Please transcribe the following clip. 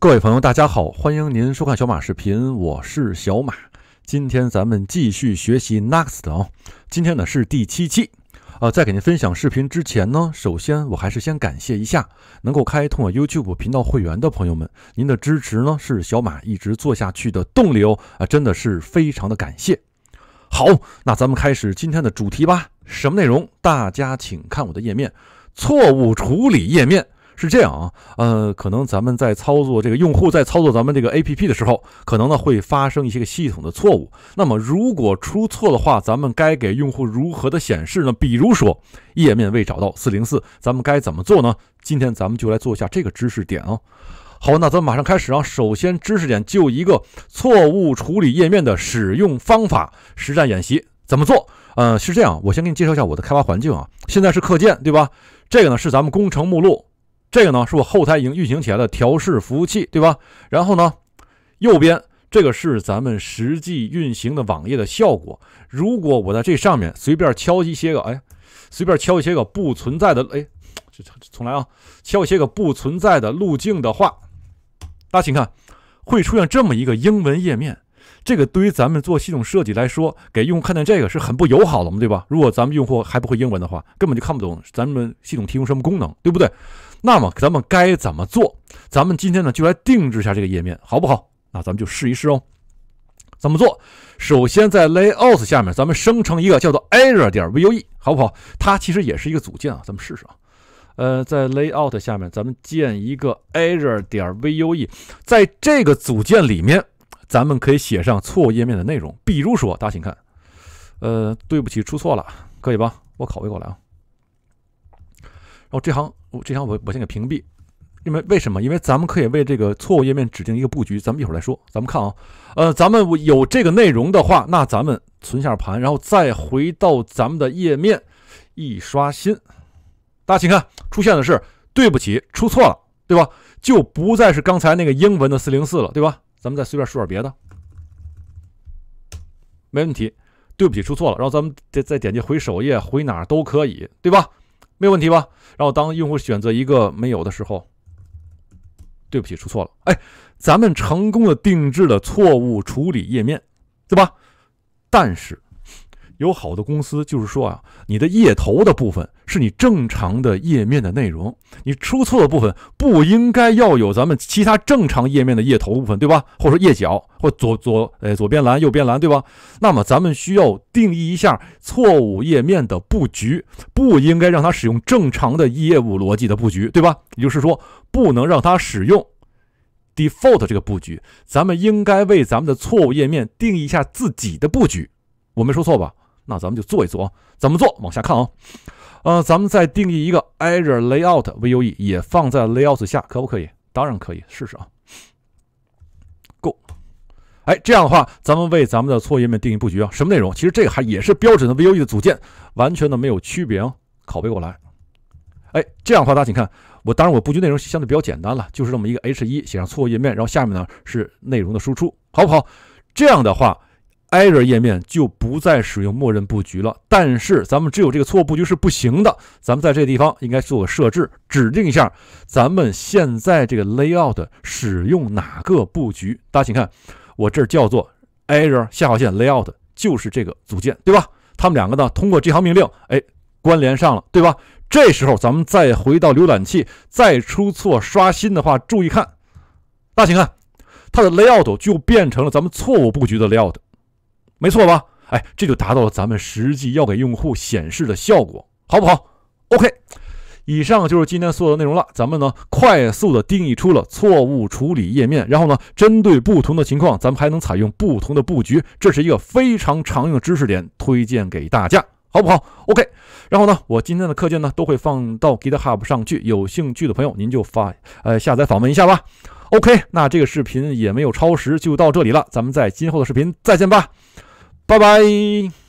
各位朋友，大家好，欢迎您收看小马视频，我是小马。今天咱们继续学习 Next 啊，今天呢是第七期呃，在给您分享视频之前呢，首先我还是先感谢一下能够开通我 YouTube 频道会员的朋友们，您的支持呢是小马一直做下去的动力哦啊，真的是非常的感谢。好，那咱们开始今天的主题吧。什么内容？大家请看我的页面，错误处理页面。是这样啊，呃，可能咱们在操作这个用户在操作咱们这个 APP 的时候，可能呢会发生一些个系统的错误。那么如果出错的话，咱们该给用户如何的显示呢？比如说页面未找到404，咱们该怎么做呢？今天咱们就来做一下这个知识点啊。好，那咱们马上开始啊。首先，知识点就一个错误处理页面的使用方法实战演习怎么做？嗯，是这样，我先给你介绍一下我的开发环境啊。现在是课件对吧？这个呢是咱们工程目录。这个呢是我后台已经运行起来的调试服务器，对吧？然后呢，右边这个是咱们实际运行的网页的效果。如果我在这上面随便敲一些个，哎，随便敲一些个不存在的，哎，重来啊，敲一些个不存在的路径的话，大家请看，会出现这么一个英文页面。这个对于咱们做系统设计来说，给用户看见这个是很不友好的嘛，对吧？如果咱们用户还不会英文的话，根本就看不懂咱们系统提供什么功能，对不对？那么咱们该怎么做？咱们今天呢就来定制一下这个页面，好不好？那咱们就试一试哦。怎么做？首先在 layout 下面，咱们生成一个叫做 error 点 Vue，好不好？它其实也是一个组件啊。咱们试试啊。呃，在 layout 下面，咱们建一个 error 点 Vue，在这个组件里面。咱们可以写上错误页面的内容，比如说，大家请看，呃，对不起，出错了，可以吧？我拷贝过来啊。然后这行，我这行我我先给屏蔽，因为为什么？因为咱们可以为这个错误页面指定一个布局，咱们一会儿再说。咱们看啊，呃，咱们有这个内容的话，那咱们存下盘，然后再回到咱们的页面一刷新，大家请看，出现的是对不起，出错了，对吧？就不再是刚才那个英文的404了，对吧？咱们再随便说点别的，没问题。对不起，出错了。然后咱们再再点击回首页，回哪都可以，对吧？没有问题吧？然后当用户选择一个没有的时候，对不起，出错了。哎，咱们成功的定制了错误处理页面，对吧？但是。有好的公司就是说啊，你的页头的部分是你正常的页面的内容，你出错的部分不应该要有咱们其他正常页面的页头部分，对吧？或者说页角或左左呃左边栏、右边栏，对吧？那么咱们需要定义一下错误页面的布局，不应该让它使用正常的业务逻辑的布局，对吧？也就是说，不能让它使用 default 这个布局，咱们应该为咱们的错误页面定义一下自己的布局，我没说错吧？那咱们就做一做啊，怎么做？往下看啊，呃，咱们再定义一个 e u r e r layout Vue，也放在 layout 下，可不可以？当然可以，试试啊。Go，哎，这样的话，咱们为咱们的错页面定义布局啊，什么内容？其实这个还也是标准的 Vue 的组件，完全的没有区别啊。拷贝过来，哎，这样的话，大家请看我，当然我布局内容相对比较简单了，就是这么一个 H1 写上错误页面，然后下面呢是内容的输出，好不好？这样的话。error 页面就不再使用默认布局了，但是咱们只有这个错误布局是不行的，咱们在这个地方应该做个设置，指定一下咱们现在这个 layout 使用哪个布局。大家请看，我这儿叫做 error 下划线 layout 就是这个组件，对吧？它们两个呢通过这行命令，哎，关联上了，对吧？这时候咱们再回到浏览器，再出错刷新的话，注意看，大家请看，它的 layout 就变成了咱们错误布局的 layout。没错吧？哎，这就达到了咱们实际要给用户显示的效果，好不好？OK，以上就是今天所有的内容了。咱们呢，快速的定义出了错误处理页面，然后呢，针对不同的情况，咱们还能采用不同的布局，这是一个非常常用的知识点，推荐给大家，好不好？OK，然后呢，我今天的课件呢都会放到 GitHub 上去，有兴趣的朋友您就发呃下载访问一下吧。OK，那这个视频也没有超时，就到这里了，咱们在今后的视频再见吧。拜拜。